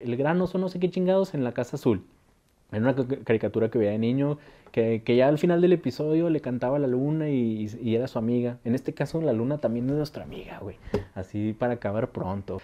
el gran son no sé qué chingados en la Casa Azul. en una caricatura que veía de niño, que, ya al final del episodio le cantaba la luna y, y, era su amiga. En este caso, la luna también es nuestra amiga, güey. Así para acabar pronto.